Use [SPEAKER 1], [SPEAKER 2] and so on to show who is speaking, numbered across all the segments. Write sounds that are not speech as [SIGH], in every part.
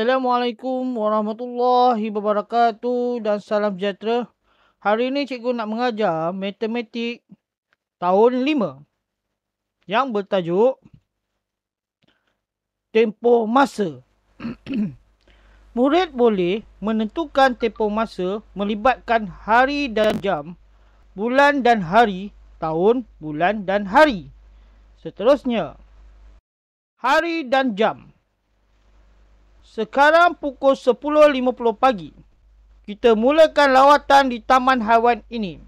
[SPEAKER 1] Assalamualaikum warahmatullahi wabarakatuh dan salam sejahtera. Hari ini cikgu nak mengajar matematik tahun 5 yang bertajuk tempoh masa. [CLEARS THROAT] Murid boleh menentukan tempoh masa melibatkan hari dan jam, bulan dan hari, tahun, bulan dan hari. Seterusnya, hari dan jam. Sekarang pukul 10.50 pagi. Kita mulakan lawatan di Taman Haiwan ini.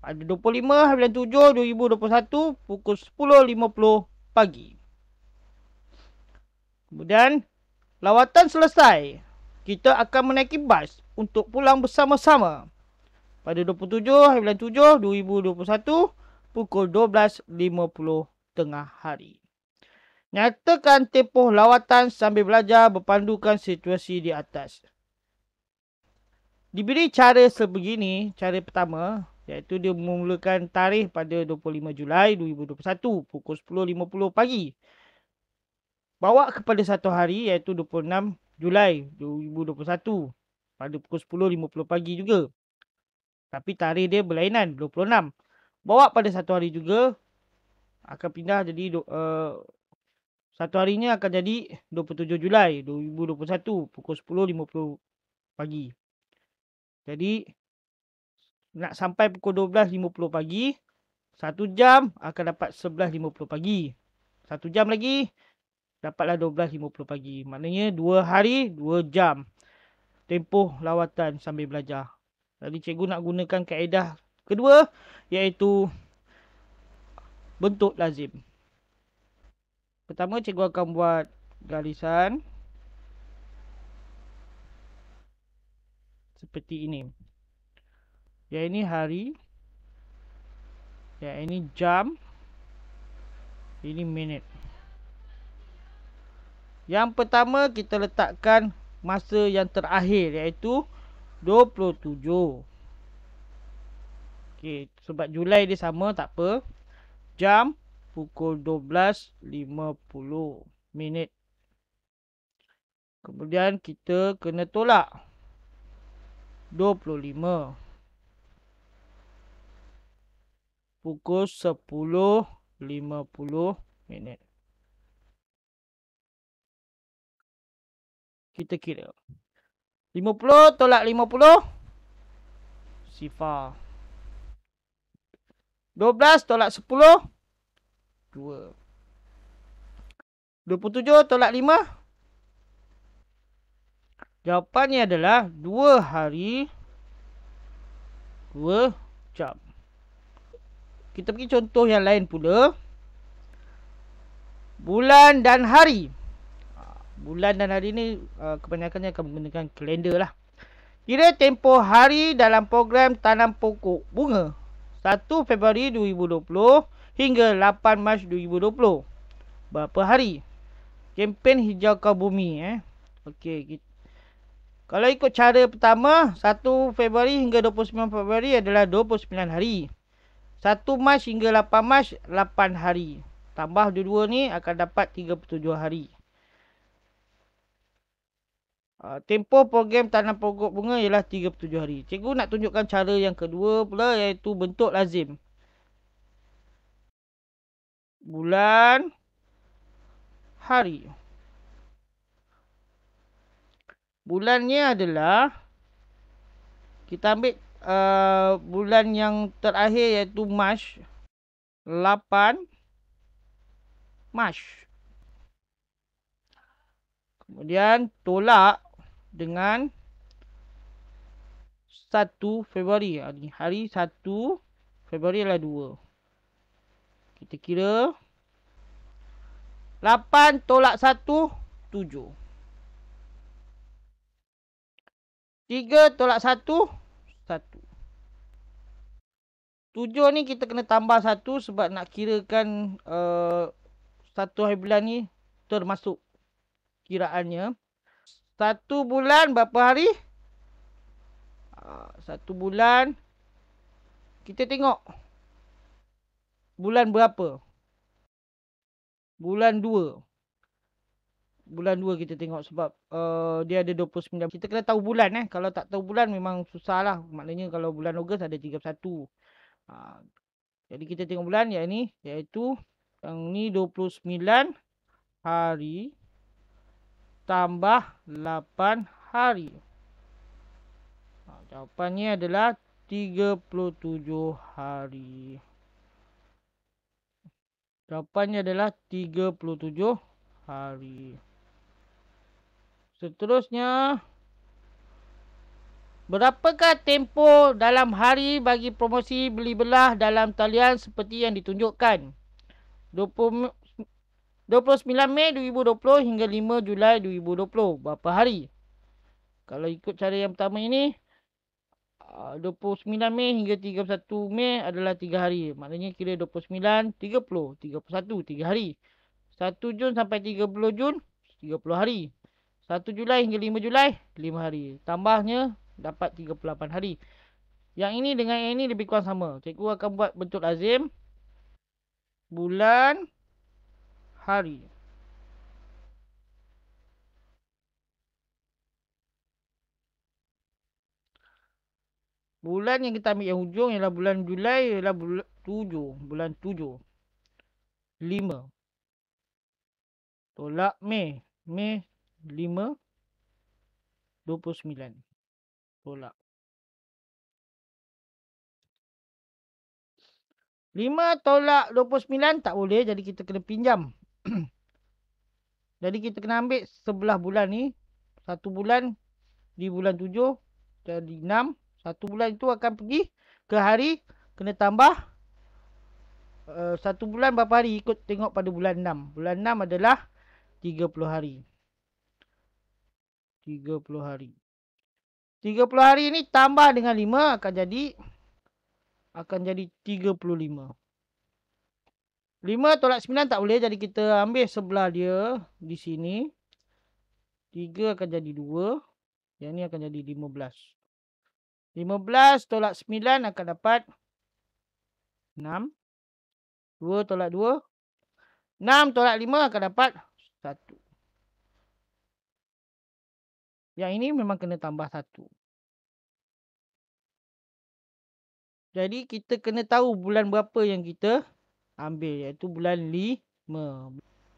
[SPEAKER 1] Pada 25.97.2021 pukul 10.50 pagi. Kemudian lawatan selesai. Kita akan menaiki bas untuk pulang bersama-sama. Pada 27.97.2021 pukul 12.50 tengah hari. Nyatakan tempoh lawatan sambil belajar berpandukan situasi di atas. Diberi cara sebegini, cara pertama iaitu dia memulakan tarikh pada 25 Julai 2021 pukul 10.50 pagi. Bawa kepada satu hari iaitu 26 Julai 2021 pada pukul 10.50 pagi juga. Tapi tarikh dia berlainan 26. Bawa pada satu hari juga akan pindah jadi uh, satu harinya akan jadi 27 Julai 2021 pukul 10.50 pagi. Jadi nak sampai pukul 12.50 pagi, satu jam akan dapat 11.50 pagi. Satu jam lagi dapatlah 12.50 pagi. Maknanya dua hari dua jam tempoh lawatan sambil belajar. Jadi cikgu nak gunakan kaedah kedua iaitu bentuk lazim. Pertama cikgu akan buat garisan seperti ini. Ya ini hari. ya ini jam. Ini minit. Yang pertama kita letakkan masa yang terakhir iaitu 27. Okey, sebab Julai dia sama tak apa. Jam 27 pukul 12.50 minit. Kemudian kita kena tolak 25. Pukul 10.50 minit. Kita kira. 50 tolak 50. Sifar. 12 tolak 10. 2. 27 tolak 5. Jawapannya adalah 2 hari 2 jam. Kita pergi contoh yang lain pula. Bulan dan hari. Ha, bulan dan hari ni ha, kebanyakannya akan menggunakan kalender lah. Kira tempoh hari dalam program tanam pokok bunga. 1 Februari 2020 hingga 8 Mac 2020. Berapa hari? Kempen hijau kau bumi eh. Okey. Kalau ikut cara pertama, 1 Februari hingga 29 Februari adalah 29 hari. 1 Mac hingga 8 Mac 8 hari. Tambah dua-dua ni akan dapat 37 hari. Uh, tempoh program tanam pokok bunga ialah 37 hari. Cikgu nak tunjukkan cara yang kedua pula iaitu bentuk lazim bulan, hari. Bulannya adalah, kita ambil uh, bulan yang terakhir iaitu March 8 March. Kemudian tolak dengan 1 Februari. Hari 1 Februari adalah 2 kita kira 8 tolak 1 7 3 tolak 1 1 tujuh ni kita kena tambah satu sebab nak kirakan eh, satu hari bulan ni termasuk kiraannya satu bulan berapa hari ah, satu bulan kita tengok bulan berapa? Bulan 2. Bulan 2 kita tengok sebab uh, dia ada 29. Kita kena tahu bulan eh. Kalau tak tahu bulan memang susah lah. Maknanya kalau bulan Ogos ada 31. Uh, ha. jadi kita tengok bulan yang ni. Iaitu yang ni 29 hari tambah 8 hari. Uh, jawapannya adalah 37 hari. Jawapannya adalah 37 hari. Seterusnya. Berapakah tempoh dalam hari bagi promosi beli belah dalam talian seperti yang ditunjukkan? 20, 29 Mei 2020 hingga 5 Julai 2020. Berapa hari? Kalau ikut cara yang pertama ini, 29 ah, Mei hingga 31 Mei adalah 3 hari. Maknanya kira 29, 30, 31, 3 hari. 1 Jun sampai 30 Jun, 30 hari. 1 Julai hingga 5 Julai, 5 hari. Tambahnya dapat 38 hari. Yang ini dengan yang ini lebih kurang sama. Cikgu akan buat bentuk azim. Bulan. Hari. Bulan yang kita ambil yang hujung ialah bulan Julai ialah bul tujuh. Bulan tujuh. Lima. Tolak Mei. Mei lima. Dua puluh sembilan. Tolak. Lima tolak dua puluh sembilan tak boleh. Jadi kita kena pinjam. [CLEARS THROAT] jadi kita kena ambil sebelah bulan ni. Satu bulan di bulan tujuh. Jadi enam. Enam. Satu bulan itu akan pergi ke hari kena tambah uh, satu bulan berapa hari ikut tengok pada bulan enam. Bulan enam adalah tiga puluh hari. Tiga puluh hari. tiga puluh hari ini tambah dengan lima akan jadi akan jadi tiga puluh lima. Lima tolak sembilan tak boleh jadi kita ambil sebelah dia di sini. tiga akan jadi dua, Yang ni akan jadi lima belas. 15 tolak 9 akan dapat 6. 2 tolak 2. 6 tolak 5 akan dapat 1. Yang ini memang kena tambah 1. Jadi kita kena tahu bulan berapa yang kita ambil iaitu bulan 5.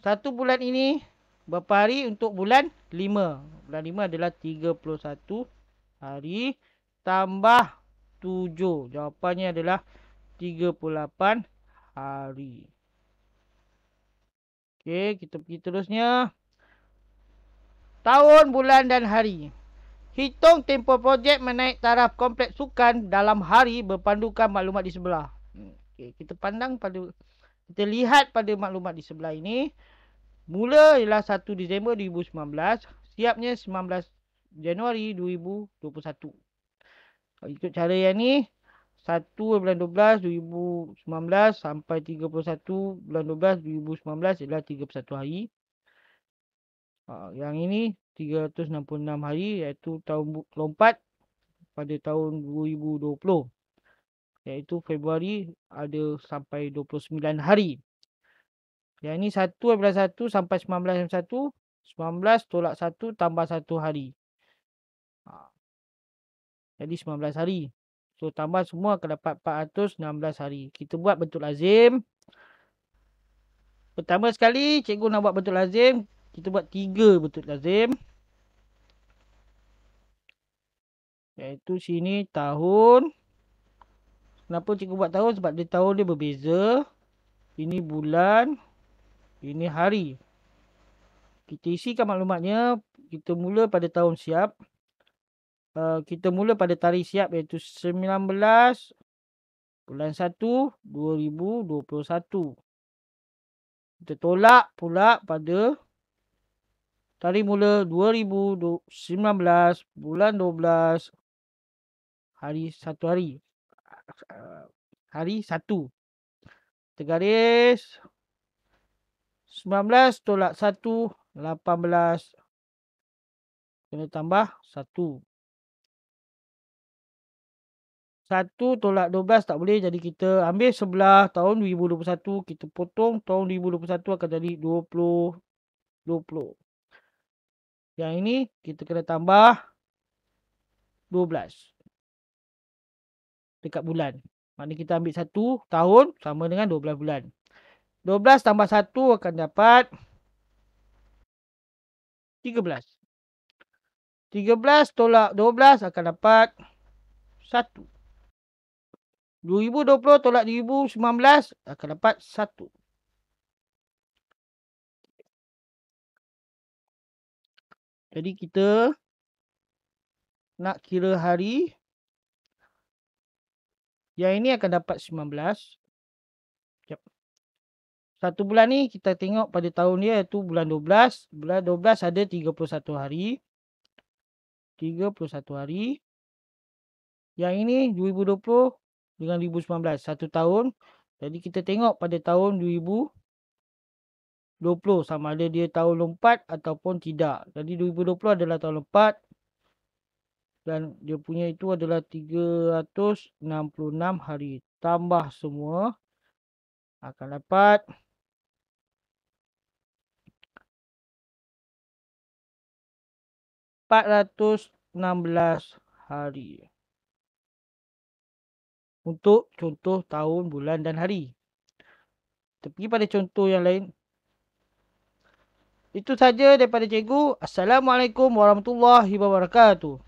[SPEAKER 1] Satu bulan ini berapa hari untuk bulan 5? Bulan 5 adalah 31 hari. Hari tambah 7. Jawapannya adalah 38 hari. Okey, kita pergi terusnya. Tahun, bulan dan hari. Hitung tempo projek menaik taraf kompleks sukan dalam hari berpandukan maklumat di sebelah. Hmm, okey, kita pandang pada kita lihat pada maklumat di sebelah ini. Mula ialah 1 Disember 2019, siapnya 19 Januari 2021. Kalau ikut cara yang ni, 1 bulan 12, 2019 sampai 31 bulan 12, 2019 ialah 31 hari. Ha, yang ini 366 hari iaitu tahun lompat pada tahun 2020. Iaitu Februari ada sampai 29 hari. Yang ini 1 bulan 1 sampai 19 bulan 1. 19 tolak 1 tambah 1 hari. Jadi 19 hari. So tambah semua akan dapat 416 hari. Kita buat bentuk lazim. Pertama sekali cikgu nak buat bentuk lazim. Kita buat 3 bentuk lazim. Iaitu sini tahun. Kenapa cikgu buat tahun? Sebab dia tahun dia berbeza. Ini bulan. Ini hari. Kita isikan maklumatnya. Kita mula pada tahun siap. Eh, kita mula pada tarikh siap iaitu 19 bulan 1 2021. Kita tolak pula pada tarikh mula 2019 bulan 12 hari satu hari. Hari satu. Kita garis 19 tolak 1 18 kena tambah 1 satu tolak dua belas tak boleh. Jadi kita ambil sebelah tahun 2021. Kita potong tahun 2021 akan jadi 20. 20. Yang ini kita kena tambah 12. Dekat bulan. Maknanya kita ambil satu tahun sama dengan 12 bulan. 12 tambah satu akan dapat 13. 13 tolak 12 akan dapat satu 2020 tolak 2019 akan dapat 1. Jadi kita nak kira hari yang ini akan dapat 19. Yep. Satu bulan ni kita tengok pada tahun dia iaitu bulan 12. Bulan 12 ada 31 hari. 31 hari. Yang ini 2020 dengan 2019. Satu tahun. Jadi kita tengok pada tahun 2020 sama ada dia tahun lompat ataupun tidak. Jadi 2020 adalah tahun lompat. Dan dia punya itu adalah 366 hari. Tambah semua. Akan dapat. 416 hari untuk contoh tahun, bulan dan hari. Tapi pada contoh yang lain. Itu saja daripada cikgu. Assalamualaikum warahmatullahi wabarakatuh.